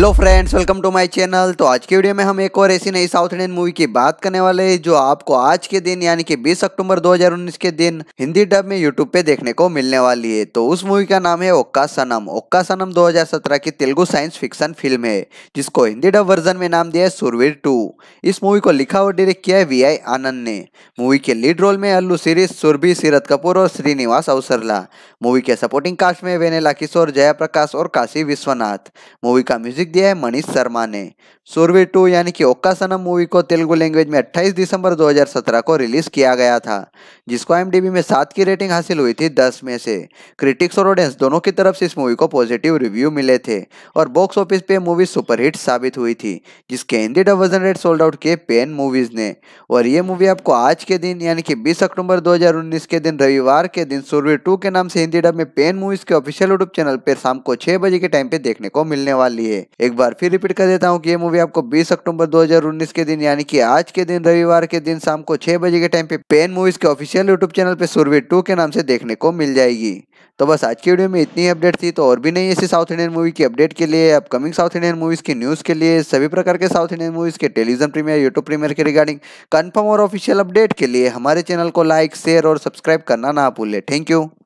hello friends welcome to my channel तो आज के वीडियो में हम एक और ऐसी नई साउथ इंडियन मूवी की बात करने वाले हैं जो आपको आज के दिन यानी कि 20 अक्टूबर 2019 के दिन हिंदी डब में यूट्यूब पे देखने को मिलने वाली है तो उस मूवी का नाम है ओक्का सनम ओक्का सनम 2017 की तेलुगु साइंस फिक्शन फिल्म है जिसको हिंदी डब वर्जन में नाम दिया है सुरवीर टू इस मूवी को लिखा और डायरेक्ट किया है वी आनंद ने मूवी के लीड रोल में अल्लू सीरीज सुरभि सीरत कपूर और श्रीनिवास अवसरला मूवी के सपोर्टिंग कास्ट में वेनेला किशोर जया प्रकाश और काशी विश्वनाथ मूवी का म्यूजिक दिया है मनीष शर्मा ने सुरवी टू यानी कि ओक्का सनम मूवी को तेलुगु लैंग्वेज में 28 दिसंबर 2017 को रिलीज किया गया था जिसको एम में सात की रेटिंग हासिल हुई थी दस में से क्रिटिक्स और ऑडियंस दोनों की तरफ से इस मूवी को पॉजिटिव रिव्यू मिले थे और बॉक्स ऑफिस पे मूवी सुपरहिट साबित हुई थी जिसके Hindi dubbing rights sold out किए पेन मूवीज ने और ये मूवी आपको आज के दिन यानी कि बीस अक्टूबर दो के दिन रविवार के दिन सुरवी टू के नाम से हिंदी डब में पेन मूवीज के ऑफिशियल यूट्यूब चैनल पर शाम को छह बजे के टाइम पे देखने को मिलने वाली है एक बार फिर रिपीट कर देता हूँ कि ये मूवी आपको 20 अक्टूबर 2019 के दिन यानी कि आज के दिन रविवार के दिन शाम को छह बजे के टाइम पे पेन मूवीज के ऑफिशियल यूट्यूब चैनल पे सुरवी टू के नाम से देखने को मिल जाएगी तो बस आज की वीडियो में इतनी अपडेट थी तो और भी नहीं ऐसी साउथ इंडियन मूवी की अपडेट के लिए अपकमिंग साउथ इंडियन मूवीज़ की न्यूज़ के लिए सभी प्रकार के साउथ इंडियन मूवीज़ के टेलीविजन प्रीमियर यूट्यूब प्रीमियर के रिगार्डिंग कन्फर्म और ऑफिशियल अपडेट के लिए हमारे चैनल को लाइक शेयर और सब्सक्राइब करना ना भूलें थैंक यू